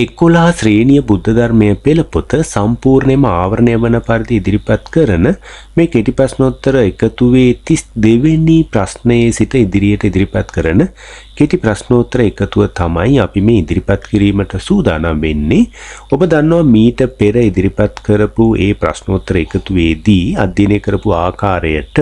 එක්කොලා ශ්‍රේණිය බුද්ධධර්මය පෙළපොත සම්පූර්ණයම ආවරණය වන පරිදි ඉදිරිපත් කරන මේ කෙටිපස්නොත්තර එකතුවේ තිස් දෙවෙනි ප්‍රශ්නයේ සිට ඉදිරියට ඉදිරිපත් කරන කෙටි ප්‍රශ්නෝත්තර එකතුව තමයි අපි මේ ඉදිරිපත් කිරීමට සූදානම් වෙන්නේ. ඔබ දන්නවා මීට පෙර ඉදිරිපත් කරපු ඒ ප්‍රශ්නෝත්තර එකතුවේදී අධ්‍යයනය කරපු ආකාරයට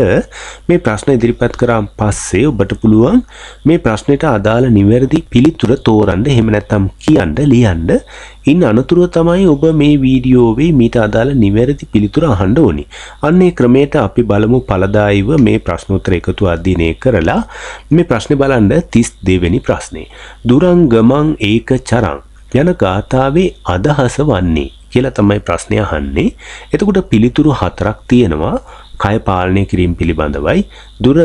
මේ ප්‍රශ්න ඉදිරිපත් කරාන් පස්සේ ඔබට පුළුවන් මේ ප්‍රශ්නෙට අදාළ නිවැරදි පිළිතුර තෝරන්න එහෙම නැත්නම් කියන්න ලියන්න ලියන්න ඉන් අනතුරුව තමයි ඔබ මේ වීඩියෝවේ මීට අදාළ නිවැරදි පිළිතුර අහන්න ඕනි. අන්න ඒ ක්‍රමයට අපි බලමු පළදායිව මේ ප්‍රශ්නෝත්තර එකතු අධ්‍යයනය කරලා මේ ප්‍රශ්නේ බලන්න 32 වෙනි ප්‍රශ්නේ. දුරං ගමං ඒක චරං යන ගාථාවේ අදහස වන්නේ කියලා තමයි ප්‍රශ්නය අහන්නේ. එතකොට පිළිතුරු හතරක් තියෙනවා. කය පාලනය කිරීම පිළිබඳවයි. දුර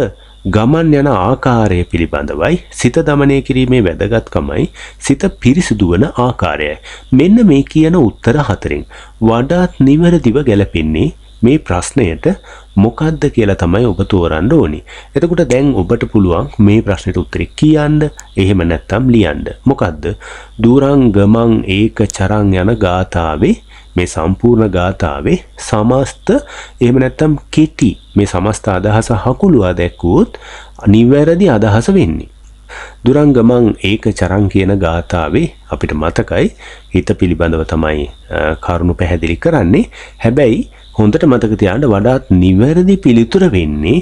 ගමන් යන ආකාරය පිළිබඳවයි සිත දමනය කිරීමේ වැදගත්කමයි සිත පිරිසිදු වන ආකාරයයි. මෙන්න මේ කියන උත්තර හතරින් වඩාත් නිවැරදිව ගැලපෙන්නේ මේ ප්‍රශ්නයට මොකද්ද කියලා තමයි ඔබ තෝරන්න ඕනි. එතකොට දැන් ඔබට පුළුවන් මේ ප්‍රශ්නෙට උත්තරේ කියන්න, එහෙම නැත්නම් ලියන්න. මොකද්ද? දුරං ගමං ඒක චරං යන ගාතාවේ මේ සම්පූර්ණ ගාථාවේ සමස්ත එහෙම නැත්නම් කෙටි මේ සමස්ත අදහස හකුළුවා දැක්වුවොත් නිවැරදි අදහස වෙන්නේ. දුරංගමං ඒක චරං කියන ගාථාවේ අපිට මතකයි හිත පිළිබඳව තමයි කරුණු පැහැදිලි කරන්නේ. හැබැයි හොඳට මතක තියාගන්න වඩාත් නිවැරදි පිළිතුර වෙන්නේ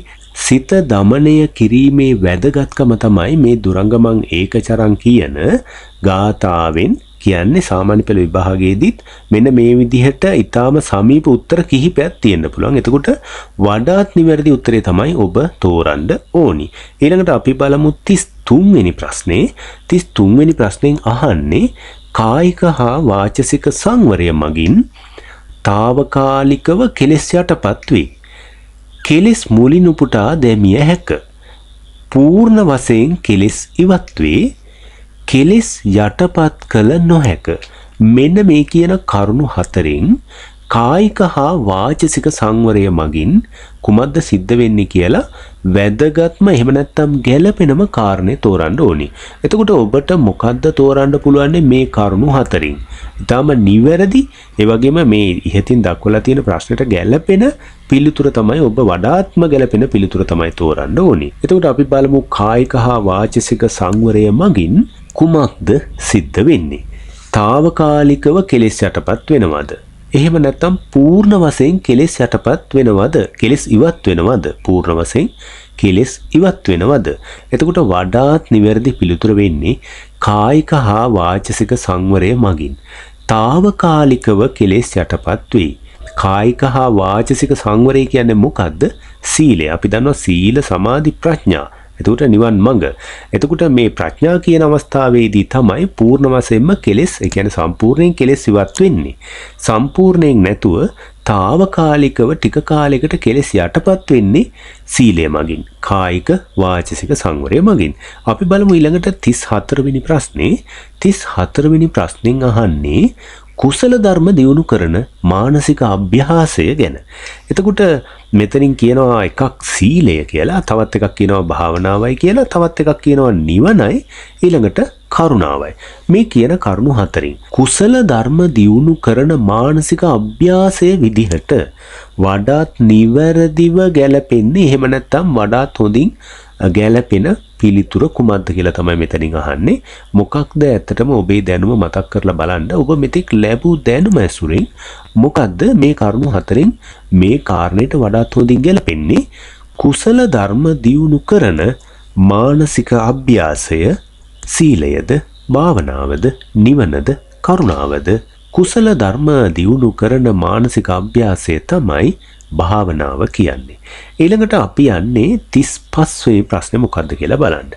සිත দমনය කිරීමේ වැදගත්කම තමයි මේ දුරංගමං ඒකචරං කියන ගාථාවෙන් කියන්නේ සාමාන්‍ය පෙළ විභාගයේදීත් මෙන්න මේ විදිහට ඊටාම සමීප උත්තර කිහිපයක් තියෙන්න පුළුවන්. එතකොට වඩාත් නිවැරදි උත්තරේ තමයි ඔබ තෝරන්න ඕනි. ඊළඟට අපි බලමු 33 වෙනි ප්‍රශ්නේ. 33 වෙනි ප්‍රශ්نين අහන්නේ කායික හා වාචසික සංවරය මගින් తాවකාලිකව කෙලෙස් යටපත් වේ. කෙලෙස් මුලින් උපුටා දැමිය හැක. පූර්ණ වශයෙන් කෙලෙස් ඉවත් වේ. කෙලෙස් යටපත් කළ නොහැක. මෙන්න මේ කියන කරුණු හතරෙන් කායික හා වාචසික සංවරය මගින් කුමක්ද සිද්ධ වෙන්නේ කියලා වැදගත්ම එහෙම නැත්නම් ගැළපෙනම කාරණේ තෝරන්න ඕනි. එතකොට ඔබට මොකද්ද තෝරන්න පුළුවන් මේ කරුණු හතරින්. ඊටම නිවැරදි ඒ වගේම මේ ඉහතින් දක්වලා තියෙන ප්‍රශ්නෙට ගැළපෙන පිළිතුර තමයි ඔබ වඩාත්ම ගැළපෙන පිළිතුර තමයි තෝරන්න ඕනි. එතකොට අපි බලමු කායික හා වාචසික සංවරය මගින් කුමක්ද සිද්ධ වෙන්නේ? తాවකාලිකව කෙලෙස් යටපත් වෙනවද? එහෙම නැත්නම් පූර්ණ වශයෙන් කෙලෙස් යටපත් වෙනවද? කෙලෙස් ඉවත් වෙනවද? පූර්ණ වශයෙන් කෙලෙස් ඉවත් වෙනවද? එතකොට වඩාත් නිවැරදි පිළිතුර වෙන්නේ කායික හා වාචසික සංවරය මගින්. తాවකාලිකව කෙලෙස් යටපත් වෙයි. කායික හා වාචසික සංවරය කියන්නේ මොකද්ද? සීලය. අපි දන්නවා සීල සමාධි ප්‍රඥා. එතකොට නිවන් මඟ. එතකොට මේ ප්‍රඥා කියන අවස්ථාවේදී තමයි පූර්ණ වශයෙන්ම කෙලෙස්, ඒ කියන්නේ සම්පූර්ණයෙන් කෙලෙස් ඉවත් වෙන්නේ. සම්පූර්ණයෙන් නැතුව తాවකාලිකව ටික කාලයකට කෙලෙස් යටපත් වෙන්නේ සීලය මගින් කායික වාචසික සංවරය මගින් අපි බලමු ඊළඟට 34 වෙනි ප්‍රශ්නේ 34 වෙනි ප්‍රශ්نين අහන්නේ කුසල ධර්ම දියුණු කරන මානසික අභ්‍යාසය ගැන. එතකොට මෙතනින් කියනවා එකක් සීලය කියලා, තවත් එකක් කියනවා භාවනාවයි කියලා, තවත් එකක් කියනවා නිවනයි, ඊළඟට කරුණාවයි. මේ කියන කරුණු හතරින් කුසල ධර්ම දියුණු කරන මානසික අභ්‍යාසයේ විදිහට වඩාත් නිවැරදිව ගැලපෙන්නේ එහෙම නැත්නම් වඩාත් හොඳින් ගැලපෙන පිළිතුර කුමක්ද කියලා තමයි මෙතනින් අහන්නේ. මොකක්ද ඇත්තටම ඔබේ දැනුම මතක් කරලා බලන්න. ඔබ මෙතෙක් ලැබූ දැනුම ඇසුරින් මොකක්ද මේ කරුණු හතරෙන් මේ කාරණයට වඩාත් හොඳින් ගැලපෙන්නේ? කුසල ධර්ම දියුණු කරන මානසික අභ්‍යාසය සීලයද භාවනාවද නිවනද කරුණාවද කුසල ධර්ම දියුණු කරන මානසික අභ්‍යාසය තමයි භාවනාව කියන්නේ. ඊළඟට අපි යන්නේ 35 වෙනි ප්‍රශ්නේ මොකද්ද කියලා බලන්න.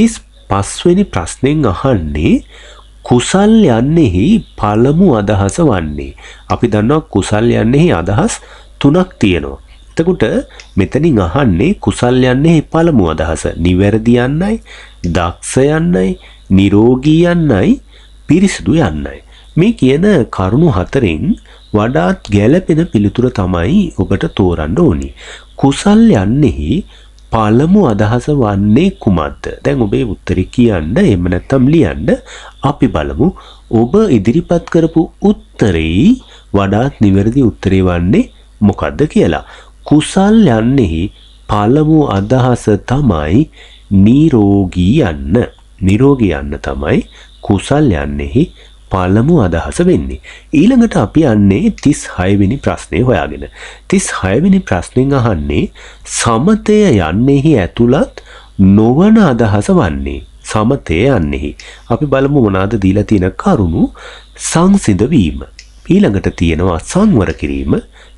35 වෙනි ප්‍රශ්නෙන් අහන්නේ කුසල් යන්නේහි පළමු අදහස වන්නේ. අපි දන්නවා කුසල් යන්නේහි අදහස් තුනක් තියෙනවා. එතකොට මෙතනින් අහන්නේ කුසල් යන්නේ පළමු අදහස. නිවැරදි යන්නයි, දක්ෂ යන්නයි, නිරෝගී යන්නයි, පිරිසිදු යන්නයි. මේ කියන කරුණු හතරෙන් වඩාත් ගැළපෙන පිළිතුර තමයි ඔබට තෝරන්න ඕනි. කුසල් යන්නේහි පළමු අදහස වන්නේ කුමක්ද? දැන් ඔබේ උත්තරේ කියන්න එහෙම නැත්නම් ලියන්න අපි බලමු. ඔබ ඉදිරිපත් කරපු උත්තරේ වඩාත් නිවැරදි උත්තරේ වන්නේ මොකද්ද කියලා. කුසල් යන්නෙහි පළමු අදහස තමයි නිරෝගී යන්න. නිරෝගී යන්න තමයි කුසල් යන්නෙහි පළමු අදහස වෙන්නේ. ඊළඟට අපි යන්නේ 36 වෙනි ප්‍රශ්නේ හොයාගෙන. 36 වෙනි ප්‍රශ්نين අහන්නේ සමතය යන්නේහි ඇතුළත් නොවන අදහස වන්නේ. සමතය යන්නේහි. අපි බලමු මොනවාද දීලා තියෙන කරුණු සංසිඳ වීම. ඊළඟට තියෙනවා සංවර කිරීම.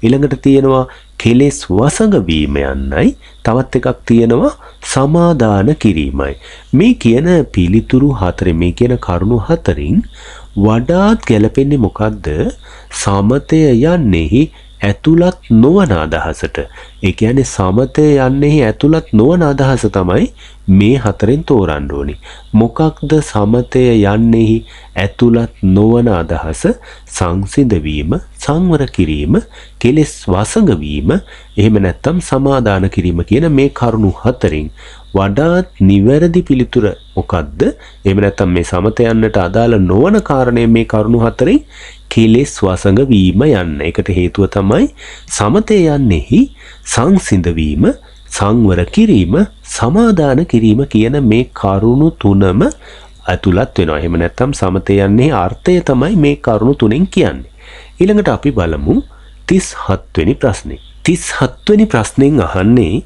ඊළඟට තියෙනවා කෙලෙස් වසඟවීම යන්නයි තවත් එකක් තියෙනවා සමාදාන කිරීමයි. මේ කියන පිළිතුරු හතරේ මේ කියන කරුණු හතරින් වඩාත් ගැලපෙන්නේ මොකක්ද? සමතය යන්නේහි ඇතුළත් නොවන අදහසට. ඒ කියන්නේ සමතය යන්නේහි ඇතුළත් නොවන අදහස තමයි මේ හතරෙන් තෝරන්න ඕනි. මොකක්ද සමතය යන්නේහි ඇතුළත් නොවන අදහස සංසිඳ වීම, සංවර කිරීම, කෙලෙස් වසඟ වීම, එහෙම නැත්නම් සමාදාන කිරීම කියන මේ කරුණු හතරෙන් වඩාත් නිවැරදි පිළිතුර මොකක්ද? එහෙම නැත්නම් මේ සමත යන්නට අදාළ නොවන කාරණේ මේ කරුණු හතරෙන් කෙලෙස් වසඟ වීම යන්න. ඒකට හේතුව තමයි සමතේ යන්නේහි සංසිඳ වීම සංවර කිරීම සමාදාන කිරීම කියන මේ කරුණු තුනම ඇතුළත් වෙනවා. එහෙම නැත්නම් සමතේ යන්නේ අර්ථය තමයි මේ කරුණු තුනෙන් කියන්නේ. ඊළඟට අපි බලමු 37 වෙනි ප්‍රශ්නේ. 37 වෙනි ප්‍රශ්نين අහන්නේ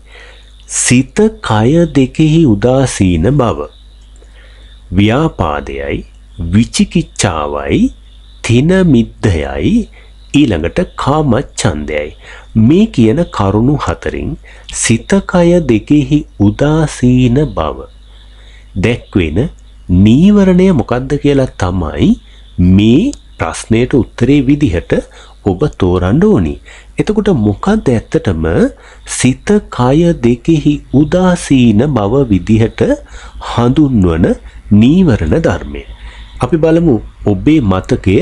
සිත කය දෙකෙහි උදාසීන බව. ව්‍යාපාදයයි විචිකිච්ඡාවයි තින මිද්දයයි ඊළඟට කාම ඡන්දයයි. මේ කියන කරුණු හතරින් සිත කය දෙකෙහි උදාසීන බව දැක්වෙන නීවරණය මොකද්ද කියලා තමයි මේ ප්‍රශ්නයට උත්තරේ විදිහට ඔබ තෝරන්න ඕනි. එතකොට මොකක්ද ඇත්තටම සිත කය දෙකෙහි උදාසීන බව විදිහට හඳුන්වන නීවරණ ධර්මය. අපි බලමු ඔබේ මතකය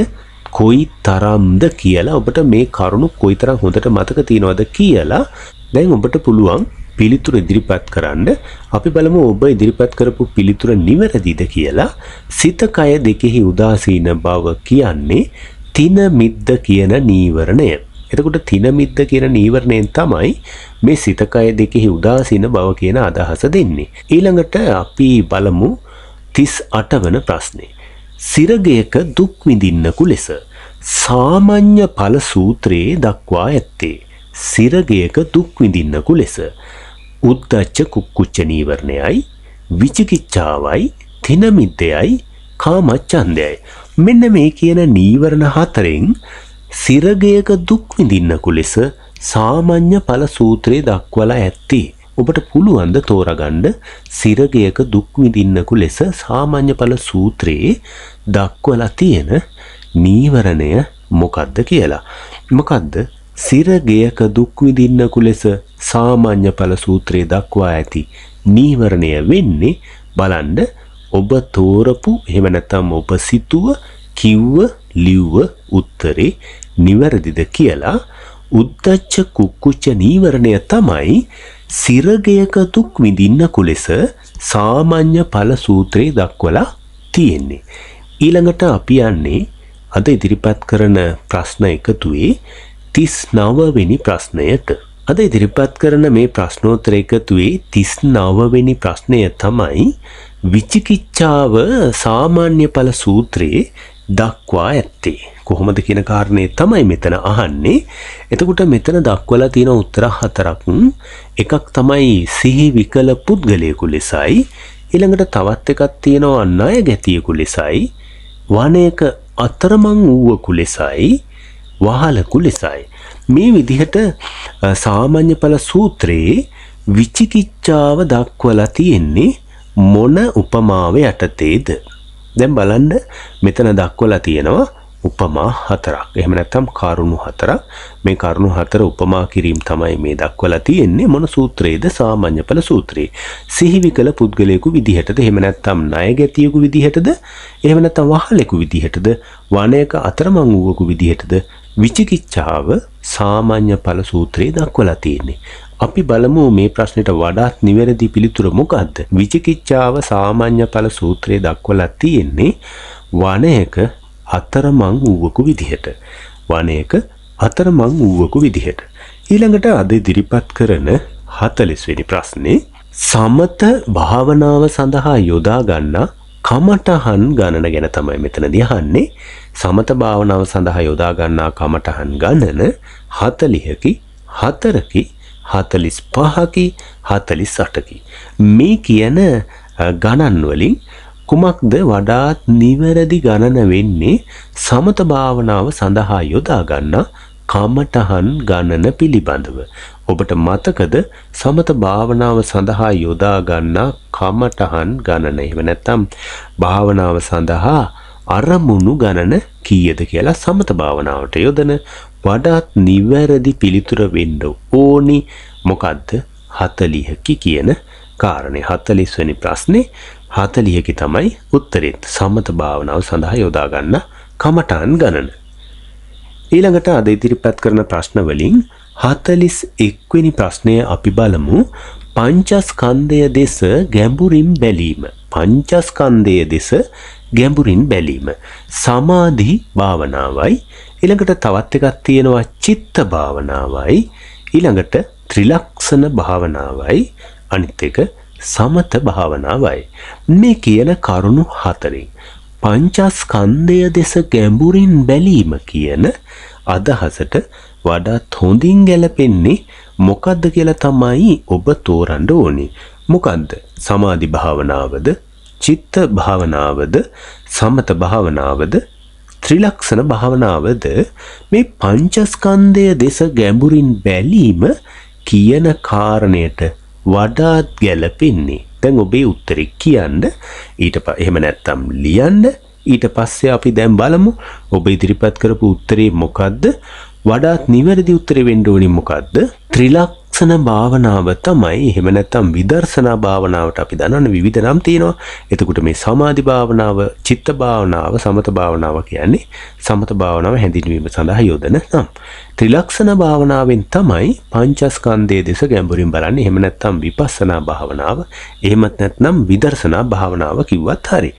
කොයි තරම්ද කියලා ඔබට මේ කරුණු කොයිතරම් හොඳට මතක තියෙනවද කියලා දැන් ඔබට පුළුවන් පිළිතුර ඉදිරිපත් කරන්න අපි බලමු ඔබ ඉදිරිපත් කරපු පිළිතුර නිවැරදිද කියලා සිත කය දෙකෙහි උදාසීන බව කියන්නේ තින මිද්ද කියන නීවරණය. එතකොට තින මිද්ද කියන නීවරණයෙන් තමයි මේ සිත කය දෙකෙහි උදාසීන බව කියන අදහස දෙන්නේ. ඊළඟට අපි බලමු 38 වන ප්‍රශ්නේ. සිරගයක දුක් විඳින්නකු ලෙස සාමාන්‍ය ඵල සූත්‍රයේ දක්වා ඇත්තේ සිරගයක දුක් විඳින්නකු ලෙස උද්දච්ච කුක්කුච්ච නීවරණයයි විචිකිච්ඡාවයි තිනමිද්දයයි කාමච්ඡන්දයයි මෙන්න මේ කියන නීවරණ හතරෙන් සිරගයක දුක් විඳින්නකු ලෙස සාමාන්‍ය ඵල සූත්‍රයේ දක්වලා ඇත්තේ ඔබට පුළුවන්ද තෝරගන්න සිරගයක දුක් විඳින්නකු ලෙස සාමාන්‍ය ඵල සූත්‍රයේ දක්වලා තියෙන නීවරණය මොකද්ද කියලා. මොකද්ද සිරගයක දුක් විඳින්නකු ලෙස සාමාන්‍ය ඵල සූත්‍රයේ දක්වා ඇති නීවරණය වෙන්නේ බලන්න ඔබ තෝරපු එහෙම නැත්නම් ඔබ සිතුව කිව්ව ලිව්ව උත්තරේ නිවැරදිද කියලා උද්දච්ච කුක්කුච්ච නීවරණය තමයි සිරගයක දුක් විඳින්නකු ලෙස සාමාන්‍ය ඵල සූත්‍රයේ දක්වලා තියෙන්නේ. ඊළඟට අපි යන්නේ අද ඉදිරිපත් කරන ප්‍රශ්න එකතුවේ 39 වෙනි ප්‍රශ්නයට. අද ඉදිරිපත් කරන මේ ප්‍රශ්නෝත්තර එකතුවේ 39 වෙනි ප්‍රශ්නය තමයි විචිකිච්ඡාව සාමාන්‍ය ඵල සූත්‍රයේ දක්වා ඇත්තේ. කොහොමද කියන කාරණේ තමයි මෙතන අහන්නේ. එතකොට මෙතන දක්වලා තියෙන උත්තර හතරක් එකක් තමයි සිහි විකල පුද්ගලයෙකු ලෙසයි ඊළඟට තවත් එකක් තියෙනවා ණය ගැතියෙකු ලෙසයි වනයේක අතරමං වූවකු ලෙසයි වහලකු ලෙසයි මේ විදිහට සාමාන්‍ය ඵල සූත්‍රයේ විචිකිච්ඡාව දක්වලා තියෙන්නේ මොන උපමාව යටතේද දැන් බලන්න මෙතන දක්වලා තියෙනවා උපමා හතරක්. එහෙම නැත්නම් කරුණු හතරක්. මේ කරුණු හතර උපමා කිරීම තමයි මේ දක්වලා තියෙන්නේ මොන සූත්‍රයේද? සාමාන්‍යඵල සූත්‍රයේ. සිහිවිකල පුද්ගලයෙකු විදිහටද? එහෙම නැත්නම් ණයගැතියෙකු විදිහටද? එහෙම නැත්නම් වහලෙකු විදිහටද? වනයක අතරමං වූවෙකු විදිහටද? විචිකිච්ඡාව සාමාන්‍ය ඵල සූත්‍රයේ දක්වලා තියෙන්නේ. අපි බලමු මේ ප්‍රශ්නෙට වඩාත් නිවැරදි පිළිතුර මොකද්ද? විචිකිච්ඡාව සාමාන්‍ය ඵල සූත්‍රයේ දක්වලා තියෙන්නේ වණයක අතරමං වූවකු විදිහට. වණයක අතරමං වූවකු විදිහට. ඊළඟට අද ඉදිරිපත් කරන 40 වෙනි ප්‍රශ්නේ සමත භාවනාව සඳහා යොදා ගන්නා කමඨහන් ගණන ගැන තමයි මෙතනදී අහන්නේ. සමත භාවනාව සඳහා යොදා ගන්නා කමඨහන් ගණන 40කි 4කි 45කි 48කි මේ කියන ගණන් වලින් කුමක්ද වඩාත් නිවැරදි ගණන වෙන්නේ සමත භාවනාව සඳහා යොදා ගන්නා කමඨහන් ගණන පිළිබඳව ඔබට මතකද සමත භාවනාව සඳහා යොදා ගන්නා කමඨහන් ගණන එහෙම නැත්නම් භාවනාව සඳහා අරමුණු ගණන කීයද කියලා සමත භාවනාවට යොදන වඩාත් නිවැරදි පිළිතුර වෙන්න ඕනි මොකද්ද 40කි කියන කාරණේ 40 වෙනි ප්‍රශ්නේ 40කි තමයි උත්තරේ සමත භාවනාව සඳහා යොදා ගන්න කමඨාන් ගණන ඊළඟට අද ඉදිරිපත් කරන ප්‍රශ්න වලින් 41 වෙනි ප්‍රශ්නය අපි බලමු පංචස්කන්ධය දෙස ගැඹුරින් බැලීම පංචස්කන්ධය දෙස ගැඹුරින් බැලීම. සමාධි භාවනාවයි ඊළඟට තවත් එකක් තියෙනවා චිත්ත භාවනාවයි ඊළඟට ත්‍රිලක්ෂණ භාවනාවයි අනිත් එක සමත භාවනාවයි. මේ කියන කරුණු හතරෙන් පංචස්කන්ධය දෙස ගැඹුරින් බැලීම කියන අදහසට වඩාත් හොඳින් ගැලපෙන්නේ මොකද්ද කියලා තමයි ඔබ තෝරන්න ඕනේ. මොකද්ද? සමාධි භාවනාවද චිත්ත භාවනාවද සමත භාවනාවද ත්‍රිලක්ෂණ භාවනාවද මේ පංචස්කන්ධය දෙස ගැඹුරින් බැලීම කියන කාරණයට වඩාත් ගැලපෙන්නේ. දැන් ඔබේ උත්තරේ කියන්න ඊට එහෙම නැත්තම් ලියන්න ඊට පස්සේ අපි දැන් බලමු ඔබ ඉදිරිපත් කරපු උත්තරේ මොකද්ද? වඩාත් නිවැරදි උත්තරේ වෙන්න ඕනේ මොකද්ද? ත්‍රිලක් විපස්සන භාවනාව තමයි එහෙම නැත්නම් විදර්ශනා භාවනාවට අපි දන්නවනේ විවිධ නම් තියෙනවා. එතකොට මේ සමාධි භාවනාව, චිත්ත භාවනාව, සමත භාවනාව කියන්නේ සමත භාවනාව හැඳින්වීම සඳහා යොදන නම්. ත්‍රිලක්ෂණ භාවනාවෙන් තමයි පංචස්කන්ධයේ දෙස ගැඹුරින් බලන්නේ. එහෙම නැත්නම් විපස්සනා භාවනාව, එහෙමත් නැත්නම් විදර්ශනා භාවනාව කිව්වත් හරියි.